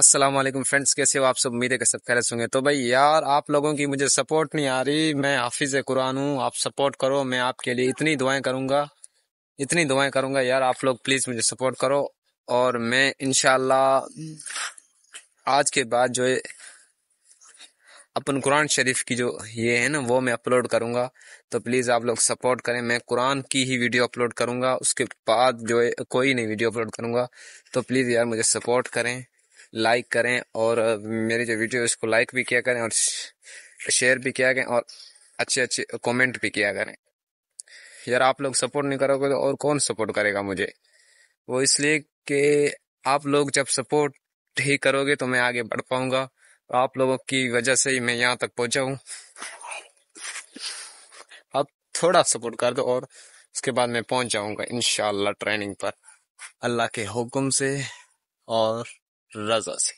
Aslam friends कैसे हो आप सब उम्मीद है कि सब खैर होंगे तो भाई यार आप लोगों की मुझे सपोर्ट नहीं आ रही मैं हाफिज़ कुरान हूँ आप सपोर्ट करो मैं आपके लिए इतनी दुआएं करूँगा इतनी दुआएं करूँगा यार आप लोग प्लीज़ मुझे सपोर्ट करो और मैं इन आज के बाद जो है अपन कुरान शरीफ की जो ये है ना वो मैं अपलोड करूँगा तो प्लीज़ आप लोग सपोर्ट करें मैं कुरान की ही वीडियो अपलोड करूँगा उसके बाद जो है कोई नहीं वीडियो अपलोड करूँगा तो प्लीज़ यार मुझे सपोर्ट करें लाइक करें और मेरी जो वीडियो इसको लाइक भी किया करें और शेयर भी किया करें और अच्छे अच्छे कमेंट भी किया करें यार आप लोग सपोर्ट नहीं करोगे तो और कौन सपोर्ट करेगा मुझे वो इसलिए कि आप लोग जब सपोर्ट ही करोगे तो मैं आगे बढ़ पाऊंगा आप लोगों की वजह से ही मैं यहाँ तक पहुंचा हूँ आप थोड़ा सपोर्ट कर दो और उसके बाद मैं पहुंच जाऊंगा इनशाला ट्रेनिंग पर अल्लाह के हुक्म से और razões